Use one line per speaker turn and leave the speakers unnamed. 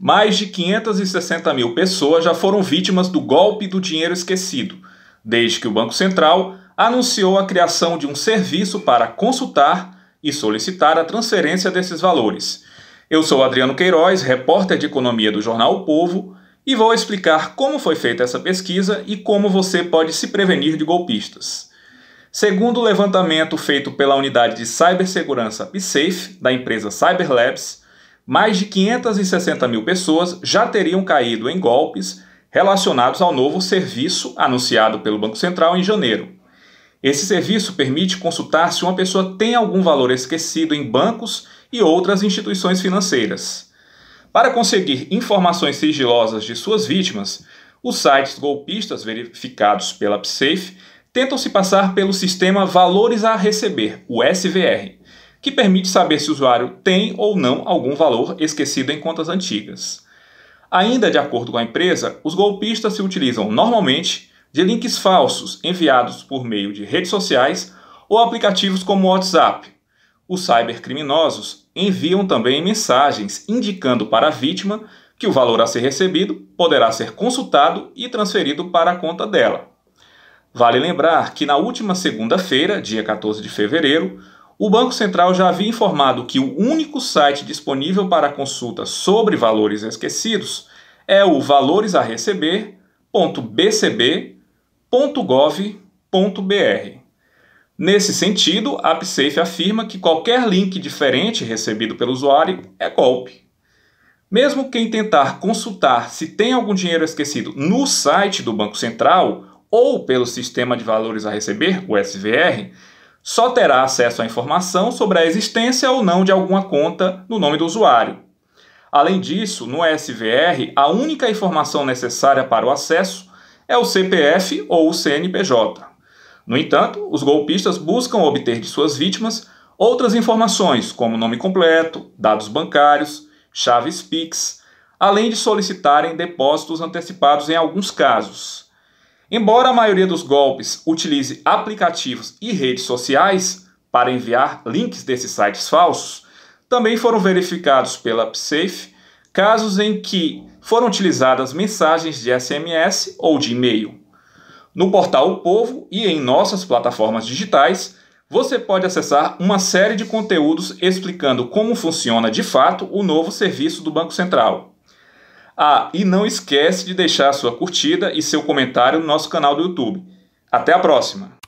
mais de 560 mil pessoas já foram vítimas do golpe do dinheiro esquecido, desde que o Banco Central anunciou a criação de um serviço para consultar e solicitar a transferência desses valores. Eu sou Adriano Queiroz, repórter de economia do jornal o Povo, e vou explicar como foi feita essa pesquisa e como você pode se prevenir de golpistas. Segundo o levantamento feito pela unidade de cibersegurança PSafe, da empresa Cyberlabs, mais de 560 mil pessoas já teriam caído em golpes relacionados ao novo serviço anunciado pelo Banco Central em janeiro. Esse serviço permite consultar se uma pessoa tem algum valor esquecido em bancos e outras instituições financeiras. Para conseguir informações sigilosas de suas vítimas, os sites golpistas verificados pela PSAFE tentam se passar pelo sistema Valores a Receber, o SVR que permite saber se o usuário tem ou não algum valor esquecido em contas antigas. Ainda de acordo com a empresa, os golpistas se utilizam normalmente de links falsos enviados por meio de redes sociais ou aplicativos como o WhatsApp. Os cybercriminosos enviam também mensagens indicando para a vítima que o valor a ser recebido poderá ser consultado e transferido para a conta dela. Vale lembrar que na última segunda-feira, dia 14 de fevereiro, o Banco Central já havia informado que o único site disponível para consulta sobre valores esquecidos é o valoresareceber.bcb.gov.br. Nesse sentido, a PSAFE afirma que qualquer link diferente recebido pelo usuário é golpe. Mesmo quem tentar consultar se tem algum dinheiro esquecido no site do Banco Central ou pelo Sistema de Valores a Receber, o SVR, só terá acesso à informação sobre a existência ou não de alguma conta no nome do usuário. Além disso, no SVR, a única informação necessária para o acesso é o CPF ou o CNPJ. No entanto, os golpistas buscam obter de suas vítimas outras informações, como nome completo, dados bancários, chaves PIX, além de solicitarem depósitos antecipados em alguns casos. Embora a maioria dos golpes utilize aplicativos e redes sociais para enviar links desses sites falsos, também foram verificados pela PSAFE casos em que foram utilizadas mensagens de SMS ou de e-mail. No portal O Povo e em nossas plataformas digitais, você pode acessar uma série de conteúdos explicando como funciona de fato o novo serviço do Banco Central. Ah, e não esquece de deixar sua curtida e seu comentário no nosso canal do YouTube. Até a próxima!